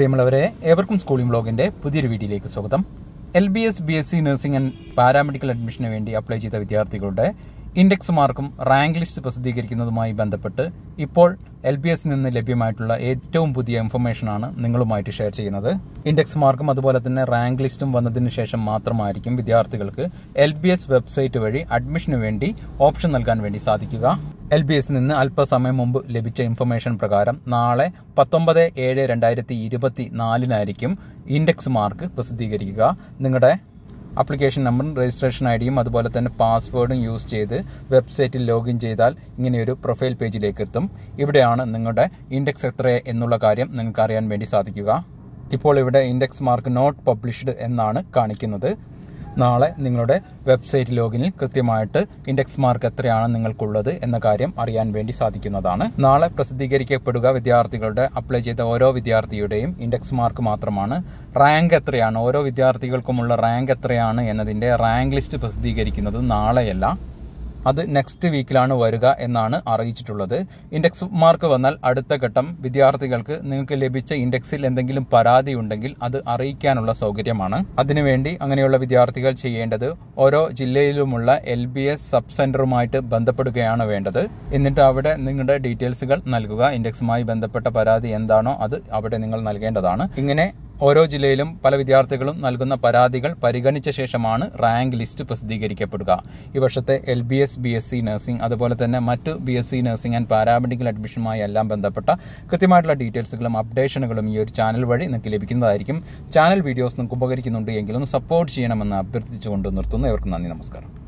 പ്രിയമുള്ളവരെ ഏവർക്കും സ്കൂളിംഗ് ബ്ലോഗിൻ്റെ പുതിയൊരു വീഡിയോയിലേക്ക് സ്വാഗതം L B S B S C nursing and paramedical അഡ്മിഷന് വേണ്ടി അപ്ലൈ ചെയ്ത വിദ്യാർത്ഥികളുടെ ഇൻഡെക്സ് മാർക്കും റാങ്ക് ലിസ്റ്റ് പ്രസിദ്ധീകരിക്കുന്നതുമായി ബന്ധപ്പെട്ട് ഇപ്പോൾ എൽ ബി എസ് നിന്ന് ലഭ്യമായിട്ടുള്ള ഏറ്റവും പുതിയ ഇൻഫർമേഷനാണ് നിങ്ങളുമായിട്ട് ഷെയർ ചെയ്യുന്നത് ഇൻഡെക്സ് മാർക്കും അതുപോലെ തന്നെ റാങ്ക് ലിസ്റ്റും വന്നതിന് ശേഷം മാത്രമായിരിക്കും വിദ്യാർത്ഥികൾക്ക് എൽ ബി എസ് വെബ്സൈറ്റ് വഴി അഡ്മിഷന് വേണ്ടി ഓപ്ഷൻ നൽകാൻ വേണ്ടി സാധിക്കുക എൽ ബി എസ് നിന്ന് അല്പസമയം മുമ്പ് ലഭിച്ച ഇൻഫർമേഷൻ പ്രകാരം നാളെ പത്തൊമ്പത് ഏഴ് രണ്ടായിരത്തി ഇരുപത്തി നാലിനായിരിക്കും ഇൻഡെക്സ് മാർക്ക് പ്രസിദ്ധീകരിക്കുക നിങ്ങളുടെ അപ്ലിക്കേഷൻ നമ്പറും രജിസ്ട്രേഷൻ ഐ ഡിയും അതുപോലെ തന്നെ പാസ്വേഡും യൂസ് ചെയ്ത് വെബ്സൈറ്റിൽ ലോഗിൻ ചെയ്താൽ ഇങ്ങനെയൊരു പ്രൊഫൈൽ പേജിലേക്ക് എത്തും ഇവിടെയാണ് നിങ്ങളുടെ ഇൻഡെക്സ് എത്ര എന്നുള്ള കാര്യം നിങ്ങൾക്ക് അറിയാൻ വേണ്ടി സാധിക്കുക ഇപ്പോൾ ഇവിടെ ഇൻഡെക്സ് മാർക്ക് നോട്ട് പബ്ലിഷ്ഡ് എന്നാണ് കാണിക്കുന്നത് നാളെ നിങ്ങളുടെ വെബ്സൈറ്റ് ലോഗിനിൽ കൃത്യമായിട്ട് ഇൻഡെക്സ് മാർക്ക് എത്രയാണ് നിങ്ങൾക്കുള്ളത് എന്ന കാര്യം അറിയാൻ വേണ്ടി സാധിക്കുന്നതാണ് നാളെ പ്രസിദ്ധീകരിക്കപ്പെടുക വിദ്യാർത്ഥികളുടെ അപ്ലൈ ചെയ്ത ഓരോ വിദ്യാർത്ഥിയുടെയും ഇൻഡെക്സ് മാർക്ക് മാത്രമാണ് റാങ്ക് എത്രയാണ് ഓരോ വിദ്യാർത്ഥികൾക്കുമുള്ള റാങ്ക് എത്രയാണ് എന്നതിൻ്റെ റാങ്ക് ലിസ്റ്റ് പ്രസിദ്ധീകരിക്കുന്നത് നാളെയല്ല അത് നെക്സ്റ്റ് വീക്കിലാണ് വരിക എന്നാണ് അറിയിച്ചിട്ടുള്ളത് ഇൻഡെക്സ് മാർക്ക് വന്നാൽ അടുത്ത ഘട്ടം വിദ്യാർത്ഥികൾക്ക് നിങ്ങൾക്ക് ലഭിച്ച ഇൻഡെക്സിൽ എന്തെങ്കിലും പരാതി ഉണ്ടെങ്കിൽ അത് അറിയിക്കാനുള്ള സൗകര്യമാണ് അതിനുവേണ്ടി അങ്ങനെയുള്ള വിദ്യാർത്ഥികൾ ചെയ്യേണ്ടത് ഓരോ ജില്ലയിലുമുള്ള എൽ ബി എസ് സബ് സെന്ററുമായിട്ട് ബന്ധപ്പെടുകയാണ് വേണ്ടത് എന്നിട്ട് അവിടെ നിങ്ങളുടെ ഡീറ്റെയിൽസുകൾ നൽകുക ഇൻഡെക്സുമായി ബന്ധപ്പെട്ട പരാതി എന്താണോ അത് അവിടെ നിങ്ങൾ നൽകേണ്ടതാണ് ഇങ്ങനെ ഓരോ ജില്ലയിലും പല വിദ്യാർത്ഥികളും നൽകുന്ന പരാതികൾ പരിഗണിച്ച ശേഷമാണ് റാങ്ക് ലിസ്റ്റ് പ്രസിദ്ധീകരിക്കപ്പെടുക ഈ വർഷത്തെ L B S B S C nursing അതുപോലെ തന്നെ മറ്റ് B S C nursing and paramedical അഡ്മിഷനുമായി എല്ലാം ബന്ധപ്പെട്ട കൃത്യമായിട്ടുള്ള ഡീറ്റെയിൽസുകളും അപ്ഡേഷനുകളും ഈ ഒരു ചാനൽ വഴി നിങ്ങൾക്ക് ലഭിക്കുന്നതായിരിക്കും ചാനൽ വീഡിയോസ് നിങ്ങൾക്ക് ഉപകരിക്കുന്നുണ്ട് എങ്കിലും സപ്പോർട്ട് ചെയ്യണമെന്ന് അഭ്യർത്ഥിച്ചുകൊണ്ട് നിർത്തുന്നു ഇവർക്ക് നന്ദി നമസ്കാരം